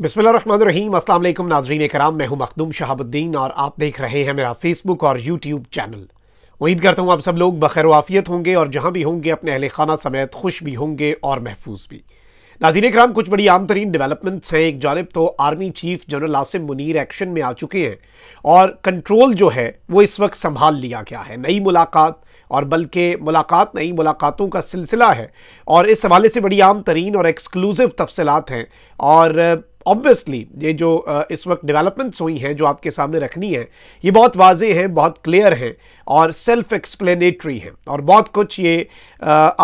बिसमीम अल्लाम नाजरीन कराम मैं हूं मखदूम शहाबुद्दीन और आप देख रहे हैं मेरा फेसबुक और यूट्यूब चैनल उम्मीद करता हूं आप सब लोग बखैर वाफियत होंगे और जहां भी होंगे अपने अहल खाना समेत खुश भी होंगे और महफूज भी नाजीन कराम कुछ बड़ी आम तरीन डेवलपमेंट्स हैं एक जानब तो army chief general Asim Munir action में आ चुके हैं और कंट्रोल जो है वो इस वक्त संभाल लिया गया है नई मुलाकात और बल्कि मुलाकात नई मुलाकातों का सिलसिला है और इस हवाले से बड़ी आम तरीन और एक्सक्लूसिव तफसलत हैं और ऑब्वियसली ये जो इस वक्त डेवलपमेंट्स हुई हैं जो आपके सामने रखनी है ये बहुत वाजे हैं बहुत क्लियर हैं और सेल्फ एक्सप्लेनेटरी हैं और बहुत कुछ ये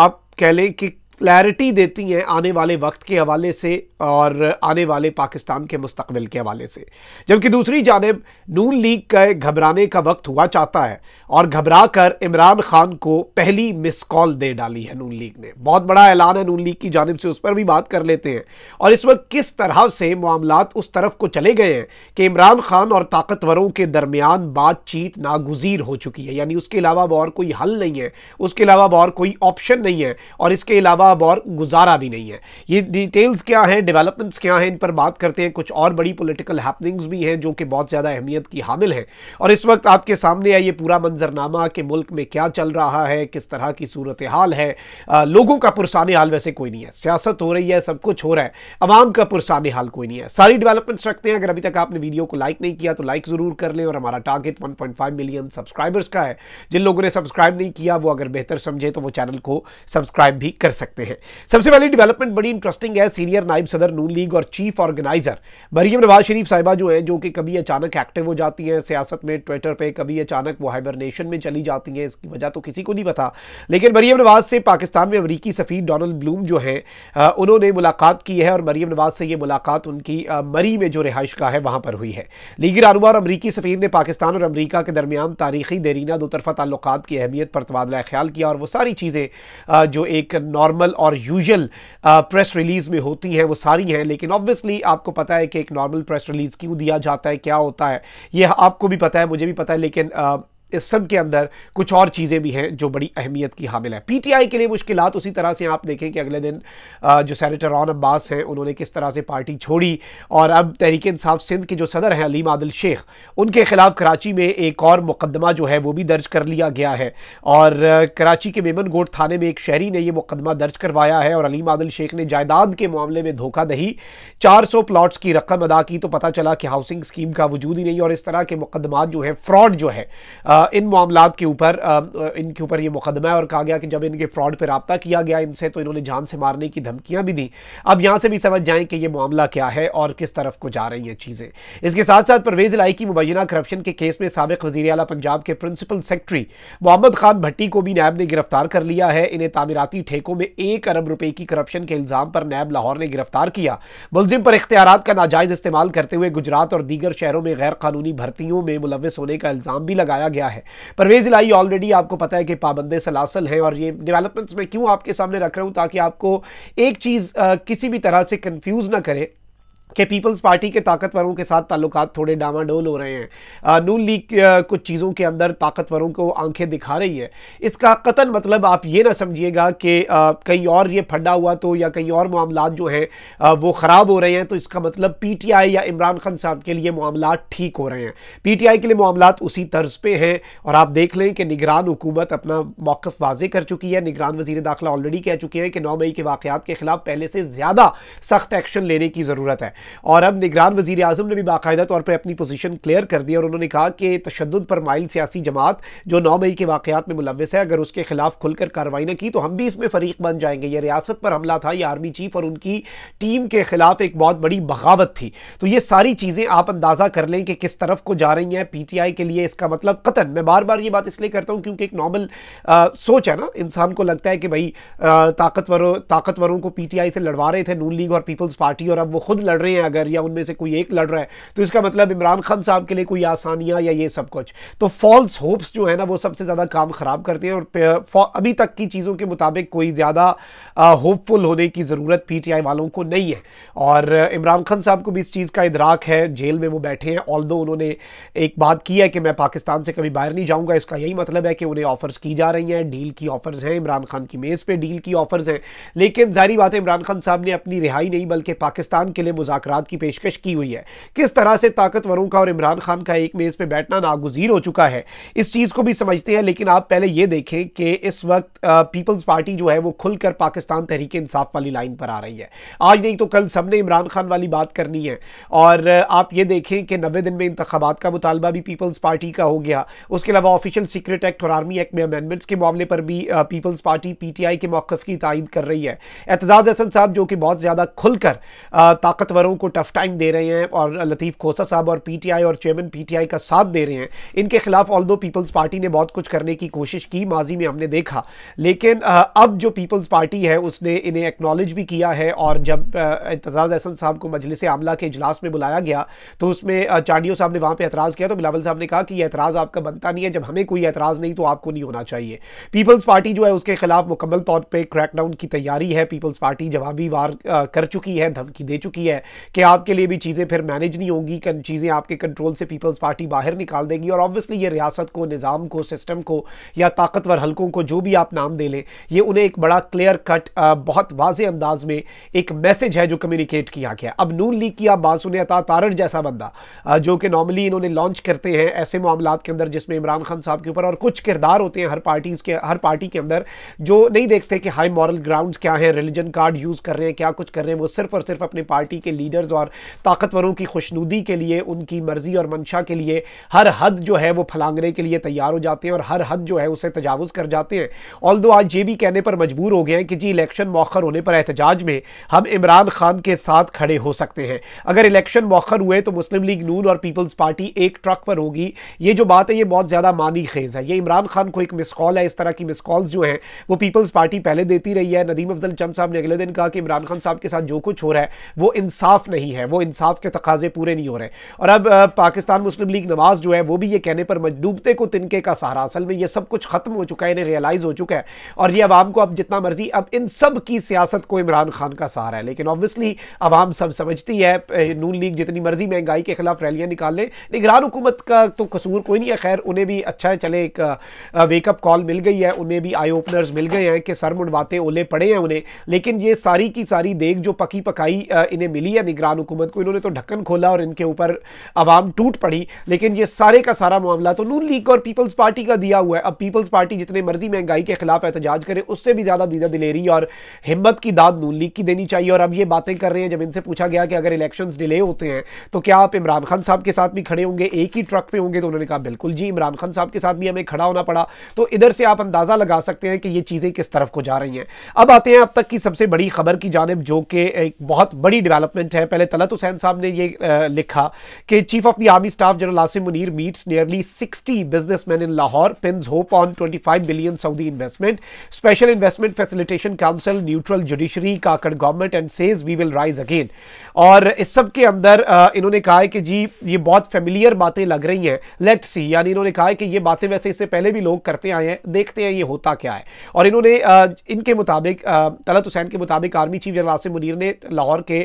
आप कह लें कि क्लैरिटी देती हैं आने वाले वक्त के हवाले से और आने वाले पाकिस्तान के मुस्तबिल के हवाले से जबकि दूसरी जानब नून लीग का घबराने का वक्त हुआ चाहता है और घबरा कर इमरान खान को पहली मिस कॉल दे डाली है नून लीग ने बहुत बड़ा ऐलान है नून लीग की जानब से उस पर भी बात कर लेते हैं और इस वक्त किस तरह से मामला उस तरफ को चले गए हैं कि इमरान खान और ताकतवरों के दरमियान बातचीत नागुजीर हो चुकी है यानी उसके अलावा और कोई हल नहीं है उसके अलावा और कोई ऑप्शन नहीं है और इसके अलावा ख्वाब और गुजारा भी नहीं है ये डिटेल्स क्या हैं डेवलपमेंट्स क्या हैं इन पर बात करते हैं कुछ और बड़ी पॉलिटिकल हैपनिंग्स भी हैं जो कि बहुत ज़्यादा अहमियत की हामिल हैं और इस वक्त आपके सामने आई ये पूरा मंजरनामा कि मुल्क में क्या चल रहा है किस तरह की सूरत हाल है आ, लोगों का पुरसान हाल वैसे कोई नहीं है सियासत हो रही है सब कुछ हो रहा है आवाम का पुरसान हाल कोई नहीं है सारी डेवलपमेंट्स रखते हैं अगर अभी तक आपने वीडियो को लाइक नहीं किया तो लाइक ज़रूर कर लें और हमारा टारगेट वन मिलियन सब्सक्राइबर्स का है जिन लोगों ने सब्सक्राइब नहीं किया वो अगर बेहतर समझे तो वो चैनल को सब्सक्राइब भी कर सकते सकते हैं सबसे पहली डेवलपमेंट बड़ी इंटरेस्टिंग है सीनियर नायब सदर नून लीग और चीफ ऑर्गेनाइजर मरियम नवाज शरीफ साहिबा जो है जो कि कभी अचानक एक्टिव हो जाती हैं सियासत में ट्विटर पर कभी अचानक वो हाइबरनेशन में चली जाती हैं इसकी वजह तो किसी को नहीं पता लेकिन मरियम नवाज से पाकिस्तान में अमरीकी सफ़ीर डोनल्ड ब्लूम जो है उन्होंने मुलाकात की है और मरियम नवाज से यह मुलाकात उनकी मरी में जो रिहाइश का है वहां पर हुई है लीगी रानुमा और अमरीकी सफ़ीर ने पाकिस्तान और अमरीका के दरमियान तारीखी देरीना दोतरफा ताल्लुक की अहमियत पर तबादला ख्याल किया और वो सारी चीज़ें जो एक नॉर्मल नॉर्मल और यूजल प्रेस रिलीज़ में होती हैं वो सारी हैं लेकिन ऑब्वियसली आपको पता है कि एक नॉर्मल प्रेस रिलीज़ क्यों दिया जाता है क्या होता है ये आपको भी पता है मुझे भी पता है लेकिन uh, इस सब के अंदर कुछ और चीज़ें भी हैं जो बड़ी अहमियत की हामिल है पीटीआई के लिए मुश्किल उसी तरह से आप देखें कि अगले दिन जो सैनिटर रॉन अब्बास हैं उन्होंने किस तरह से पार्टी छोड़ी और अब तहरीक इंसाफ सिंध के जो सदर हैं अलीम आदिल शेख उनके ख़िलाफ़ कराची में एक और मुकदमा जो है वो भी दर्ज कर लिया गया है और कराची के मेमन गोट थाने में एक शहरी ने यह मुकदमा दर्ज करवाया है और अलीम आदिल शेख ने जायदाद के मामले में धोखा दही चार सौ प्लाट्स की रकम अदा की तो पता चला कि हाउसिंग स्कीम का वजूद ही नहीं और इस तरह के मुकदमा जो है फ्रॉड जो है इन मामला के ऊपर इनके ऊपर ये मुकदमा है और कहा गया कि जब इनके फ्रॉड पर रबता किया गया इनसे तो इन्होंने जान से मारने की धमकियाँ भी दी अब यहाँ से भी समझ जाएँ कि ये मामला क्या है और किस तरफ को जा रही हैं चीज़ें इसके साथ साथ परवेज़ लाई की मुबैना करप्शन के केस में सबक वजी अला पंजाब के प्रिंसिपल सेक्रेटरी मोहम्मद खान भट्टी को भी नैब ने गिरफ्तार कर लिया है इन्हें तामीराती ठेकों में एक अरब रुपए की करप्शन के इल्ज़ाम पर नैब लाहौर ने गिरफ्तार किया मुलजिम पर इख्तियार का नाजायज इस्तेमाल करते हुए गुजरात और दीगर शहरों में गैर कानूनी भर्तियों में मुलविस होने का इल्ज़ाम भी लगाया गया गया है परवेज इलाही ऑलरेडी आपको पता है कि पाबंद सलासल है और ये डेवलपमेंट्स में क्यों आपके सामने रख रहा हूँ ताकि आपको एक चीज़ किसी भी तरह से कन्फ्यूज़ ना करें कि पीपल्स पार्टी के ताकतवरों के साथ ताल्लुक थोड़े डामाडोल हो रहे हैं नून लीग कुछ चीज़ों के अंदर ताकतवरों को आंखें दिखा रही है इसका कतन मतलब आप ये ना समझिएगा कि कहीं और ये फंडा हुआ तो या कहीं और मामला जो हैं वो ख़राब हो रहे हैं तो इसका मतलब पी टी आई या इमरान खान साहब के लिए मामला ठीक हो रहे हैं पी टी आई के लिए मामला उसी तर्ज पर हैं और आप देख लें कि निगरान हुकूमत अपना मौक़ वाजे कर चुकी है निगरान वजी दाखिला ऑलरेडी कह चुके हैं कि नौ मई के वाक़ात के ख़िलाफ़ पहले से ज़्यादा सख्त एक्शन लेने की ज़रूरत है और अब निगरान वजीर अजम ने भी बाकायदा तौर पर अपनी पोजिशन क्लियर कर दी और उन्होंने कहा कि तशद पर माइल सियासी जमात जो नौ मई के वाकत में मुलविस है अगर उसके खिलाफ खुलकर कार्रवाई न की तो हम भी इसमें फरीक बन जाएंगे यह रियासत पर हमला था यह आर्मी चीफ और उनकी टीम के खिलाफ एक बहुत बड़ी बगावत थी तो ये सारी चीज़ें आप अंदाज़ा कर लें कि किस तरफ को जा रही हैं पीटीआई के लिए इसका मतलब कतन मैं बार बार ये बात इसलिए करता हूँ क्योंकि एक नॉर्मल सोच है ना इंसान को लगता है कि भाई ताकतवरों ताकतवरों को पीटीआई से लड़वा रहे थे नून लीग और पीपल्स पार्टी और अब वो खुद लड़ रहे रहे हैं अगर या उनमें से कोई एक लड़ रहा है तो इसका मतलब इमरान खान साहब के लिए कोई आसानियाँ या ये सब कुछ तो फॉल्स होप्स जो है ना वो सबसे ज़्यादा काम ख़राब करते हैं और अभी तक की चीज़ों के मुताबिक कोई ज़्यादा होपफुल होने की ज़रूरत पीटीआई वालों को नहीं है और इमरान खान साहब को भी इस चीज़ का इधराक है जेल में वो बैठे हैं ऑल उन्होंने एक बात की है कि मैं पाकिस्तान से कभी बाहर नहीं जाऊँगा इसका यही मतलब है कि उन्हें ऑफर्स की जा रही हैं डील की ऑफर्स हैं इमरान खान की मेज़ पर डील की ऑफर्स हैं लेकिन जारी बात है इमरान खान साहब ने अपनी रिहाई नहीं बल्कि पाकिस्तान के लिए मुजा मुजात की पेशकश की हुई है किस तरह से ताकतवरों का और इमरान खान का एक मेज़ पर बैठना नागुजीर हो चुका है इस चीज़ को भी समझते हैं लेकिन आप पहले यह देखें कि इस वक्त पीपल्स पार्टी जो है वो खुलकर पाकिस्तान तहरीके इंसाफ वाली लाइन पर आ रही है आज नहीं तो कल सबने इमरान खान वाली बात करनी है और आप ये देखें कि नब्बे दिन में इंतबात का मुतालबा भी पीपल्स पार्टी का हो गया उसके अलावा ऑफिशियल सीक्रेट एक्ट और आर्मी एक्ट में अमेंडमेंट्स के मामले पर भी पीपल्स पार्टी पीटीआई के मौकफ की तायद कर रही है एतजाज़ हसन साहब जो कि बहुत ज़्यादा खुलकर ताकतवर कलाकारों को टफ टाइम दे रहे हैं और लतीफ़ खोसा साहब और पीटीआई और चेयरमैन पीटीआई का साथ दे रहे हैं इनके खिलाफ ऑल दो पीपल्स पार्टी ने बहुत कुछ करने की कोशिश की माजी में हमने देखा लेकिन अब जो पीपल्स पार्टी है उसने इन्हें एक्नॉलेज भी किया है और जब एतजाज़ अहसन साहब को मजलिस आमला के इजलास में बुलाया गया तो उसमें चांडियो साहब ने वहाँ पर एतराज़ किया तो बिलावल साहब ने कहा कि यह एतराज़ आपका बनता नहीं है जब हमें कोई एतराज़ नहीं तो आपको नहीं होना चाहिए पीपल्स पार्टी जो है उसके खिलाफ मुकम्मल तौर पर क्रैकडाउन की तैयारी है पीपल्स पार्टी जवाबी वार कर चुकी है धमकी दे चुकी है कि आपके लिए भी चीज़ें फिर मैनेज नहीं होंगी चीज़ें आपके कंट्रोल से पीपल्स पार्टी बाहर निकाल देगी और ऑब्वियसली ये रियासत को निज़ाम को सिस्टम को या ताकतवर हलकों को जो भी आप नाम दे लें ये उन्हें एक बड़ा क्लियर कट बहुत वाज अंदाज में एक मैसेज है जो कम्युनिकेट किया गया अब नून लीग की आप बात सुने अता तारण जैसा बंदा जो कि नॉर्मली इन्होंने लॉन्च करते हैं ऐसे मामला के अंदर जिसमें इमरान खान साहब के ऊपर और कुछ किरदार होते हैं हर पार्टीज के हर पार्टी के अंदर जो नहीं देखते कि हाई मॉरल ग्राउंड क्या है रिलीजन कार्ड यूज़ कर रहे हैं क्या कुछ कर रहे हैं वो सिर्फ और सिर्फ अपने पार्टी के लिए लीडर्स और ताकतवरों की खुशनुदी के लिए उनकी मर्ज़ी और मंशा के लिए हर हद जो है वो फलांगने के लिए तैयार हो जाते हैं और हर हद जो है उसे तजावज़ कर जाते हैं ऑल दो आज ये भी कहने पर मजबूर हो गए हैं कि जी इलेक्शन मौखर होने पर एहतजाज में हम इमरान खान के साथ खड़े हो सकते हैं अगर इलेक्शन मौखर हुए तो मुस्लिम लीग नून और पीपल्स पार्टी एक ट्रक पर होगी ये जो बात है ये बहुत ज़्यादा मानी खेज है ये इमरान खान को एक मिस कॉल है इस तरह की मिस कॉल्स जो हैं वो पीपल्स पार्टी पहले देती रही है नदीम अफजल चंद साहब ने अगले दिन कहा कि इमरान खान साहब के साथ जो कुछ हो रहा है वो इंसाफ इंसाफ नहीं है वो इंसाफ के तकाजे पूरे नहीं हो रहे और अब पाकिस्तान मुस्लिम लीग नवाज जो है वो भी ये कहने पर मजदूबते को तिनके का सहारा असल में ये सब कुछ खत्म हो चुका है इन्हें रियलाइज हो चुका है और ये आवाम को अब जितना मर्जी अब इन सब की सियासत को इमरान खान का सहारा है लेकिन ऑब्वियसली आवाम सब समझती है नून लीग जितनी मर्जी महंगाई के खिलाफ रैलियां निकाल लें निगरान हुकूमत का तो कसूर कोई नहीं है खैर उन्हें भी अच्छा है चले एक वेकअप कॉल मिल गई है उन्हें भी आई ओपनर्स मिल गए हैं कि सर मुंडवाते ओले पड़े हैं उन्हें लेकिन ये सारी की सारी देख जो पकी पकाई इन्हें मिली है निगरान हुकूमत को इन्होंने तो ढक्कन खोला और इनके ऊपर आवाम टूट पड़ी लेकिन ये सारे का सारा मामला तो नून लीग और पीपल्स पार्टी का दिया हुआ है अब पीपल्स पार्टी जितने मर्जी महंगाई के खिलाफ एहतजाज करे उससे भी ज़्यादा दीदा दिलेरी और हिम्मत की दाद नून लीग की देनी चाहिए और अब ये बातें कर रहे हैं जब इनसे पूछा गया कि अगर इलेक्शन डिले होते हैं तो क्या आप इमरान खान साहब के साथ भी खड़े होंगे एक ही ट्रक पर होंगे तो उन्होंने कहा बिल्कुल जी इमरान खान साहब के साथ भी हमें खड़ा होना पड़ा तो इधर से आप अंदाज़ा लगा सकते हैं कि ये चीज़ें किस तरफ को जा रही हैं अब आते हैं अब तक की सबसे बड़ी खबर की जानब जो कि एक बहुत बड़ी डेवलपमेंट चैलेंज है पहले तलत हुसैन साहब ने ये लिखा कि chief of the army staff general Asim Munir meets nearly 60 businessmen in Lahore pins hope on 25 billion Saudi investment special investment facilitation council neutral judiciary Kakar government and says we will rise again और इस सब के अंदर इन्होंने कहा है कि जी ये बहुत फेमिलियर बातें लग रही हैं लेट सी यानी इन्होंने कहा है कि ये बातें वैसे इससे पहले भी लोग करते आए हैं देखते हैं ये होता क्या है और इन्होंने इनके मुताबिक तलत हुसैन के मुताबिक army chief general Asim Munir ने लाहौर के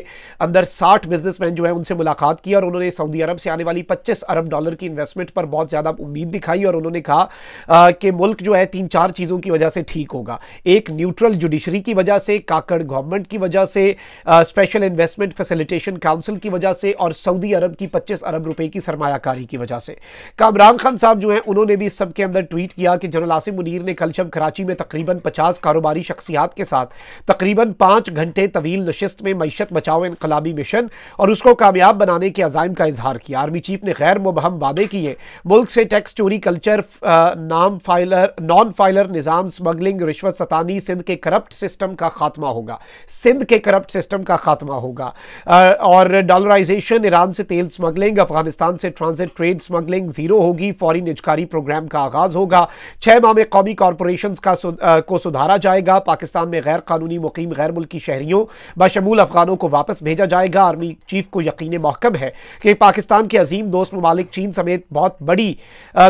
अंदर 60 बिजनेसमैन जो है उनसे मुलाकात की और उन्होंने सऊदी अरब से आने वाली 25 अरब डॉलर की इन्वेस्टमेंट पर बहुत ज़्यादा उम्मीद दिखाई और उन्होंने कहा कि मुल्क जो है तीन चार चीज़ों की वजह से ठीक होगा एक न्यूट्रल जुडिशरी की वजह से काकड़ गवर्नमेंट की वजह से स्पेशल इन्वेस्टमेंट फैसिलिटेशन काउंसिल की वजह से और सऊदी अरब की पच्चीस अरब रुपए की सरमायाकारी की वजह से कामरान खान साहब जो है उन्होंने भी सबके अंदर ट्वीट किया कि जनरल आसिम मुनीर ने कल शब कराची में तकरीबन पचास कारोबारी शख्सियात के साथ तकरीबन पांच घंटे तवील नशस्त में मीशत बचाओ इनकला इंतजामी मिशन और उसको कामयाब बनाने के अजायम का इजहार किया आर्मी चीफ ने गैर मुबहम वादे किए मुल्क से टैक्स चोरी कल्चर नाम फाइलर नॉन फाइलर निज़ाम स्मगलिंग रिश्वत सतानी सिंध के करप्ट सिस्टम का खात्मा होगा सिंध के करप्ट सिस्टम का खात्मा होगा और डॉलराइजेशन ईरान से तेल स्मगलिंग अफगानिस्तान से ट्रांजिट ट्रेड स्मगलिंग जीरो होगी फौरी निजकारी प्रोग्राम का आगाज होगा छह माह में कौमी कॉरपोरेशन का सु, आ, को सुधारा जाएगा पाकिस्तान में गैर कानूनी मुकीम गैर मुल्की शहरियों बशमूल अफगानों को वापस भेजा जाएगा आर्मी चीफ को यकीन महकम है कि पाकिस्तान के अजीम दोस्त ममालिक चीन समेत बहुत बड़ी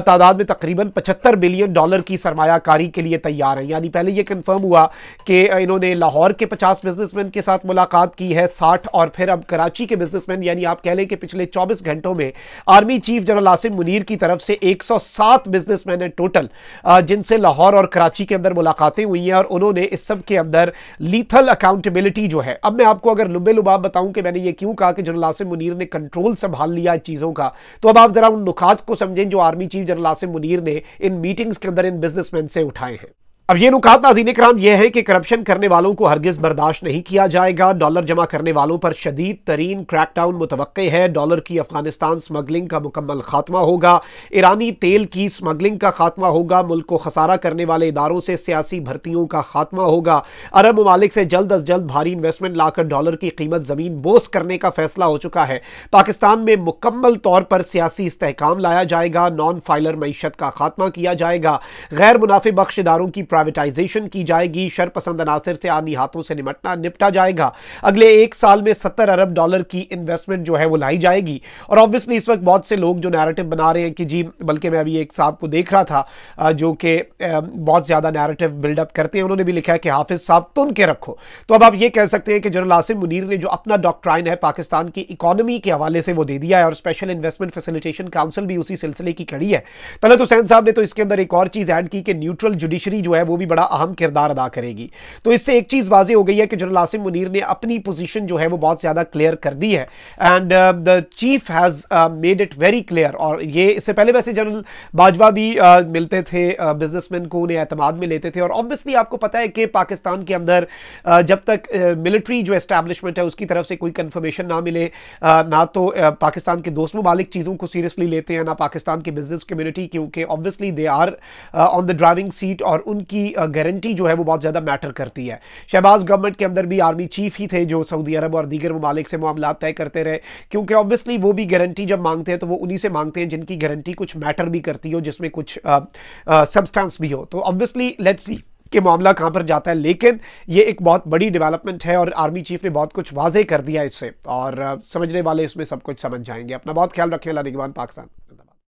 तादाद में तकरीबन पचहत्तर बिलियन डॉलर की सरमाकारी के लिए तैयार है यानी पहले यह कन्फर्म हुआ कि इन्होंने लाहौर के पचास बिजनेसमैन के साथ मुलाकात की है साठ और फिर अब कराची के बिजनेसमैन यानी आप कह लें कि पिछले चौबीस घंटों में army chief general Asim Munir की तरफ से एक सौ सात बिजनेसमैन है टोटल जिनसे लाहौर और कराची के अंदर मुलाकातें हुई हैं और उन्होंने इस सब के अंदर लीथल अकाउंटेबिलिटी जो है अब मैं आपको अगर लुबे लुबाब बताऊं हूं कि मैंने ये क्यों कहा कि जनरल आसिम मुनीर ने कंट्रोल संभाल लिया चीज़ों का तो अब आप ज़रा उन नुकात को समझें जो army chief general Asim Munir ने इन मीटिंग्स के अंदर इन बिजनेसमैन से उठाए हैं अब ये नुकात नाजीन कराम यह है कि करप्शन करने वालों को हरगिज बर्दाश्त नहीं किया जाएगा डॉलर जमा करने वालों पर शदीद तरीन क्रैकडाउन मुतव है डॉलर की अफगानिस्तान स्मगलिंग का मुकम्मल खात्मा होगा ईरानी तेल की स्मगलिंग का खात्मा होगा मुल्क को खसारा करने वाले इदारों से सियासी भर्तियों का खात्मा होगा अरब ममालिक से जल्द अज जल्द भारी इन्वेस्टमेंट लाकर डॉलर की कीमत ज़मीन बोस करने का फैसला हो चुका है पाकिस्तान में मुकम्मल तौर पर सियासी इस्तेकाम लाया जाएगा नॉन फाइलर मीशत का खात्मा किया जाएगा गैर मुनाफे बख्श इदारों की प्राइवेटाइजेशन की जाएगी शरपसंद अनासर से आनी हाथों से निमटना निपटा जाएगा अगले एक साल में सत्तर अरब डॉलर की इन्वेस्टमेंट जो है वो लाई जाएगी और ऑब्वियसली इस वक्त बहुत से लोग जो नैरेटिव बना रहे हैं कि जी बल्कि मैं अभी एक साहब को देख रहा था जो कि बहुत ज़्यादा नैरेटिव बिल्डअप करते हैं उन्होंने भी लिखा है कि हाफिज़ साहब तुन तो के रखो तो अब आप ये कह सकते हैं कि जनरल आसिम मुनीर ने जो अपना डॉक्ट्राइन है पाकिस्तान की इकोनॉमी के हवाले से वो दे दिया है और स्पेशल इन्वेस्टमेंट फैसिलिटेशन काउंसिल भी उसी सिलसिले की कड़ी है तलत तो हुसैन साहब ने तो इसके अंदर एक और चीज़ ऐड की कि न्यूट्रल जुडिशरी जो है वो भी बड़ा अहम किरदार अदा करेगी तो इससे एक चीज़ वाजी हो गई है कि जनरल आसिम मुनीर ने अपनी पोजीशन जो है वो बहुत ज़्यादा क्लियर कर दी है and the chief has made it very clear और ये इससे पहले वैसे जनरल बाजवा भी uh, मिलते थे बिजनेस uh, को उन्हें अहतमाद में लेते थे और ऑब्वियसली आपको पता है कि पाकिस्तान के अंदर uh, जब तक मिलिट्री uh, जो एस्टैब्लिशमेंट है उसकी तरफ से कोई कन्फर्मेशन ना मिले uh, ना तो uh, पाकिस्तान के दोस्त ममालिक चीज़ों को सीरियसली लेते हैं ना पाकिस्तान की बिजनेस कम्युनिटी क्योंकि obviously they are on the driving seat और उनकी की गारंटी जो है वो बहुत ज़्यादा मैटर करती है शहबाज गवर्नमेंट के अंदर भी आर्मी चीफ ही थे जो सऊदी अरब और दीगर ममालिक से मामला तय करते रहे क्योंकि ऑब्वियसली वो भी गारंटी जब मांगते हैं तो वो उन्हीं से मांगते हैं जिनकी गारंटी कुछ मैटर भी करती हो जिसमें कुछ सब्सटेंस भी हो तो ऑब्वियसली लेट्स सी कि मामला कहां पर जाता है लेकिन ये एक बहुत बड़ी डेवलपमेंट है और आर्मी चीफ ने बहुत कुछ वाजे कर दिया इससे और समझने वाले इसमें सब कुछ समझ जाएंगे अपना बहुत ख्याल रखें अला निगवान पाकिस्तान